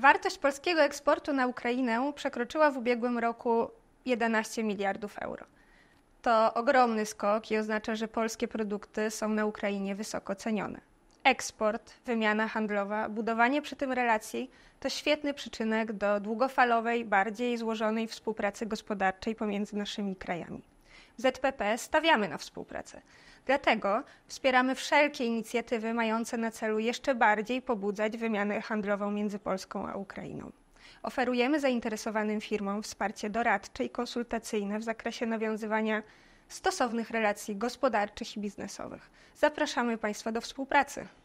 Wartość polskiego eksportu na Ukrainę przekroczyła w ubiegłym roku 11 miliardów euro. To ogromny skok i oznacza, że polskie produkty są na Ukrainie wysoko cenione. Eksport, wymiana handlowa, budowanie przy tym relacji to świetny przyczynek do długofalowej, bardziej złożonej współpracy gospodarczej pomiędzy naszymi krajami. ZPP stawiamy na współpracę. Dlatego wspieramy wszelkie inicjatywy mające na celu jeszcze bardziej pobudzać wymianę handlową między Polską a Ukrainą. Oferujemy zainteresowanym firmom wsparcie doradcze i konsultacyjne w zakresie nawiązywania stosownych relacji gospodarczych i biznesowych. Zapraszamy Państwa do współpracy.